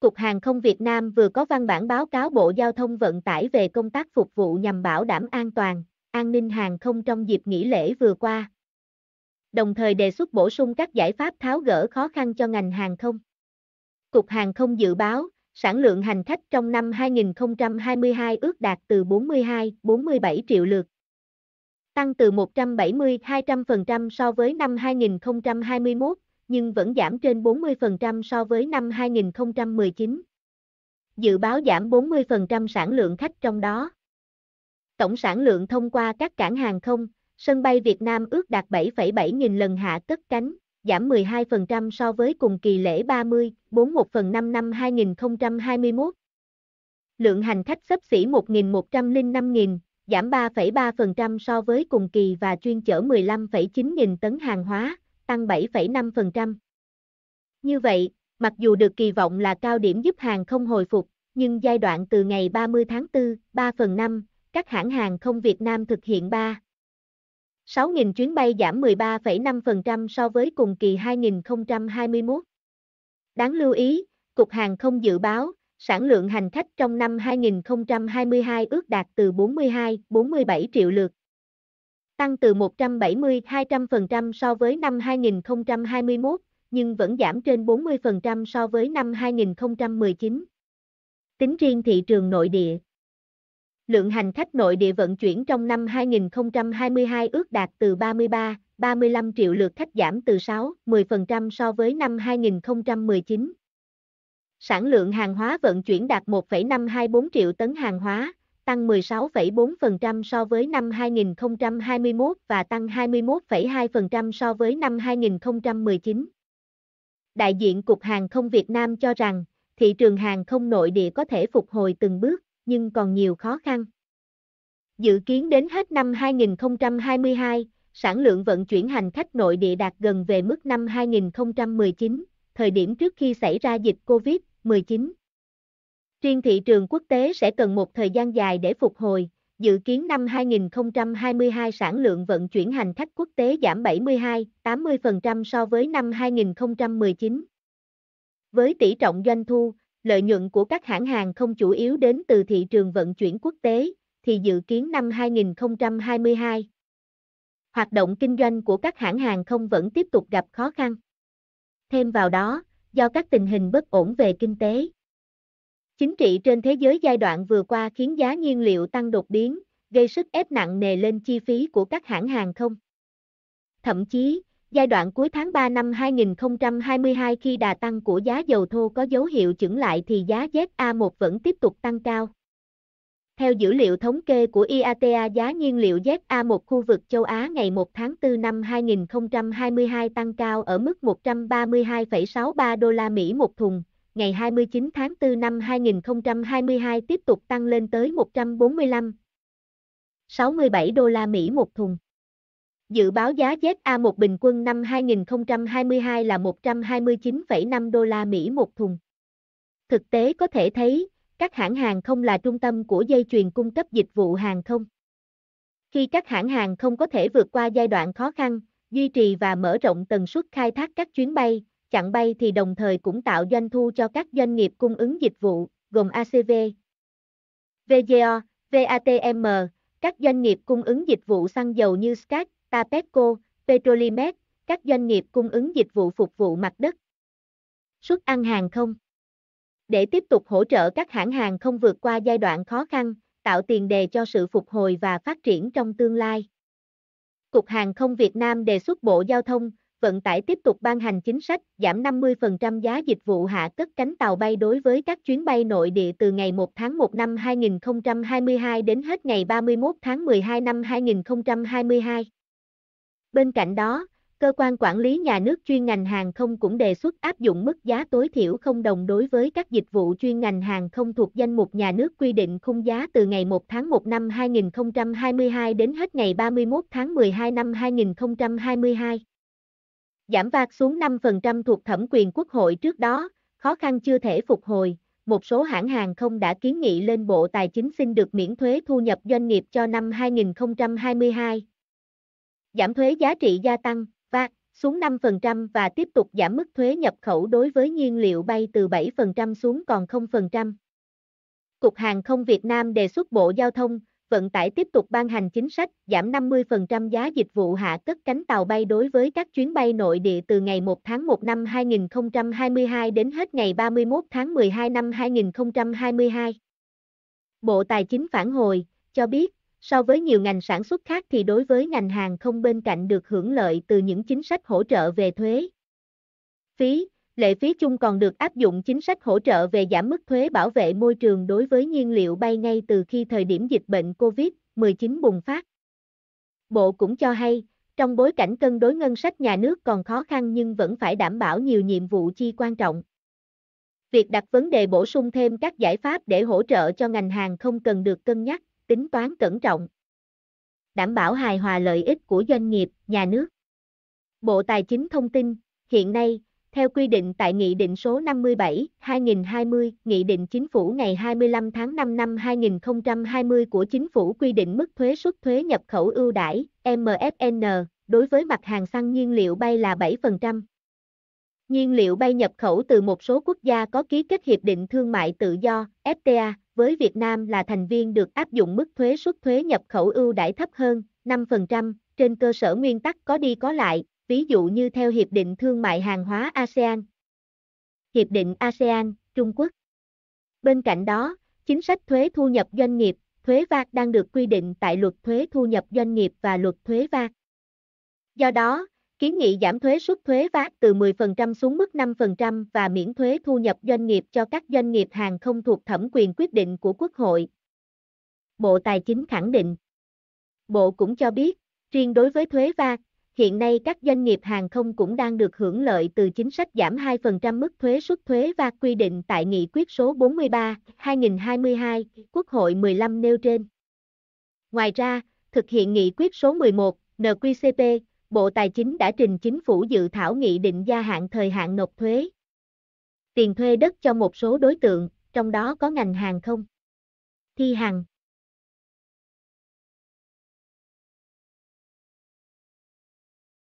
Cục Hàng không Việt Nam vừa có văn bản báo cáo Bộ Giao thông Vận tải về công tác phục vụ nhằm bảo đảm an toàn, an ninh hàng không trong dịp nghỉ lễ vừa qua. Đồng thời đề xuất bổ sung các giải pháp tháo gỡ khó khăn cho ngành hàng không. Cục Hàng không dự báo, sản lượng hành khách trong năm 2022 ước đạt từ 42-47 triệu lượt, tăng từ 170-200% so với năm 2021, nhưng vẫn giảm trên 40% so với năm 2019. Dự báo giảm 40% sản lượng khách trong đó. Tổng sản lượng thông qua các cảng hàng không, sân bay Việt Nam ước đạt 7,7 nghìn lần hạ cất cánh, giảm 12% so với cùng kỳ lễ 30, 41 phần 5 năm 2021. Lượng hành khách xấp xỉ 1.105.000, giảm 3,3% so với cùng kỳ và chuyên chở 15,9 nghìn tấn hàng hóa tăng 7,5%. Như vậy, mặc dù được kỳ vọng là cao điểm giúp hàng không hồi phục, nhưng giai đoạn từ ngày 30 tháng 4, 3 phần 5, các hãng hàng không Việt Nam thực hiện 3. 6.000 chuyến bay giảm 13,5% so với cùng kỳ 2021. Đáng lưu ý, Cục Hàng không dự báo, sản lượng hành khách trong năm 2022 ước đạt từ 42-47 triệu lượt tăng từ 170-200% so với năm 2021, nhưng vẫn giảm trên 40% so với năm 2019. Tính riêng thị trường nội địa. Lượng hành khách nội địa vận chuyển trong năm 2022 ước đạt từ 33, 35 triệu lượt khách giảm từ 6, 10% so với năm 2019. Sản lượng hàng hóa vận chuyển đạt 1,524 triệu tấn hàng hóa, tăng 16,4% so với năm 2021 và tăng 21,2% so với năm 2019. Đại diện Cục Hàng không Việt Nam cho rằng, thị trường hàng không nội địa có thể phục hồi từng bước, nhưng còn nhiều khó khăn. Dự kiến đến hết năm 2022, sản lượng vận chuyển hành khách nội địa đạt gần về mức năm 2019, thời điểm trước khi xảy ra dịch COVID-19. Riêng thị trường quốc tế sẽ cần một thời gian dài để phục hồi, dự kiến năm 2022 sản lượng vận chuyển hành khách quốc tế giảm 72-80% so với năm 2019. Với tỷ trọng doanh thu, lợi nhuận của các hãng hàng không chủ yếu đến từ thị trường vận chuyển quốc tế, thì dự kiến năm 2022. Hoạt động kinh doanh của các hãng hàng không vẫn tiếp tục gặp khó khăn. Thêm vào đó, do các tình hình bất ổn về kinh tế, Chính trị trên thế giới giai đoạn vừa qua khiến giá nhiên liệu tăng đột biến, gây sức ép nặng nề lên chi phí của các hãng hàng không. Thậm chí, giai đoạn cuối tháng 3 năm 2022 khi đà tăng của giá dầu thô có dấu hiệu chững lại thì giá ZA1 vẫn tiếp tục tăng cao. Theo dữ liệu thống kê của IATA giá nhiên liệu ZA1 khu vực châu Á ngày 1 tháng 4 năm 2022 tăng cao ở mức 132,63 đô la Mỹ một thùng, ngày 29 tháng 4 năm 2022 tiếp tục tăng lên tới 145, 67 đô la Mỹ một thùng. Dự báo giá ZA1 bình quân năm 2022 là 129,5 đô la Mỹ một thùng. Thực tế có thể thấy, các hãng hàng không là trung tâm của dây chuyền cung cấp dịch vụ hàng không. Khi các hãng hàng không có thể vượt qua giai đoạn khó khăn, duy trì và mở rộng tần suất khai thác các chuyến bay, chặn bay thì đồng thời cũng tạo doanh thu cho các doanh nghiệp cung ứng dịch vụ, gồm ACV, VGO, VATM, các doanh nghiệp cung ứng dịch vụ xăng dầu như SCAT, Tapeco, Petrolimex, các doanh nghiệp cung ứng dịch vụ phục vụ mặt đất. Xuất ăn hàng không Để tiếp tục hỗ trợ các hãng hàng không vượt qua giai đoạn khó khăn, tạo tiền đề cho sự phục hồi và phát triển trong tương lai. Cục Hàng không Việt Nam đề xuất Bộ Giao thông, vận tải tiếp tục ban hành chính sách giảm 50% giá dịch vụ hạ cất cánh tàu bay đối với các chuyến bay nội địa từ ngày 1 tháng 1 năm 2022 đến hết ngày 31 tháng 12 năm 2022. Bên cạnh đó, cơ quan quản lý nhà nước chuyên ngành hàng không cũng đề xuất áp dụng mức giá tối thiểu không đồng đối với các dịch vụ chuyên ngành hàng không thuộc danh mục nhà nước quy định khung giá từ ngày 1 tháng 1 năm 2022 đến hết ngày 31 tháng 12 năm 2022. Giảm phạt xuống 5% thuộc thẩm quyền quốc hội trước đó, khó khăn chưa thể phục hồi, một số hãng hàng không đã kiến nghị lên Bộ Tài chính xin được miễn thuế thu nhập doanh nghiệp cho năm 2022. Giảm thuế giá trị gia tăng, VAT, xuống 5% và tiếp tục giảm mức thuế nhập khẩu đối với nhiên liệu bay từ 7% xuống còn 0%. Cục Hàng không Việt Nam đề xuất Bộ Giao thông, vận tải tiếp tục ban hành chính sách giảm 50% giá dịch vụ hạ cất cánh tàu bay đối với các chuyến bay nội địa từ ngày 1 tháng 1 năm 2022 đến hết ngày 31 tháng 12 năm 2022. Bộ Tài chính phản hồi, cho biết, so với nhiều ngành sản xuất khác thì đối với ngành hàng không bên cạnh được hưởng lợi từ những chính sách hỗ trợ về thuế, phí, lệ phí chung còn được áp dụng chính sách hỗ trợ về giảm mức thuế bảo vệ môi trường đối với nhiên liệu bay ngay từ khi thời điểm dịch bệnh COVID-19 bùng phát. Bộ cũng cho hay, trong bối cảnh cân đối ngân sách nhà nước còn khó khăn nhưng vẫn phải đảm bảo nhiều nhiệm vụ chi quan trọng. Việc đặt vấn đề bổ sung thêm các giải pháp để hỗ trợ cho ngành hàng không cần được cân nhắc, tính toán cẩn trọng. Đảm bảo hài hòa lợi ích của doanh nghiệp, nhà nước. Bộ Tài chính thông tin, hiện nay, theo quy định tại Nghị định số 57-2020, Nghị định Chính phủ ngày 25 tháng 5 năm 2020 của Chính phủ quy định mức thuế suất thuế nhập khẩu ưu đãi MFN đối với mặt hàng xăng nhiên liệu bay là 7%. Nhiên liệu bay nhập khẩu từ một số quốc gia có ký kết hiệp định thương mại tự do FTA với Việt Nam là thành viên được áp dụng mức thuế suất thuế nhập khẩu ưu đãi thấp hơn 5% trên cơ sở nguyên tắc có đi có lại, ví dụ như theo Hiệp định Thương mại Hàng hóa ASEAN. Hiệp định ASEAN, Trung Quốc. Bên cạnh đó, chính sách thuế thu nhập doanh nghiệp, thuế VAT đang được quy định tại luật thuế thu nhập doanh nghiệp và luật thuế VAT. Do đó, kiến nghị giảm thuế suất thuế VAT từ 10% xuống mức 5% và miễn thuế thu nhập doanh nghiệp cho các doanh nghiệp hàng không thuộc thẩm quyền quyết định của Quốc hội. Bộ Tài chính khẳng định. Bộ cũng cho biết, riêng đối với thuế VAT, hiện nay các doanh nghiệp hàng không cũng đang được hưởng lợi từ chính sách giảm 2% mức thuế suất thuế và quy định tại Nghị quyết số 43, 2022, Quốc hội 15 nêu trên. Ngoài ra, thực hiện Nghị quyết số 11, NQCP, Bộ Tài chính đã trình chính phủ dự thảo nghị định gia hạn thời hạn nộp thuế. Tiền thuê đất cho một số đối tượng, trong đó có ngành hàng không. Thi Hằng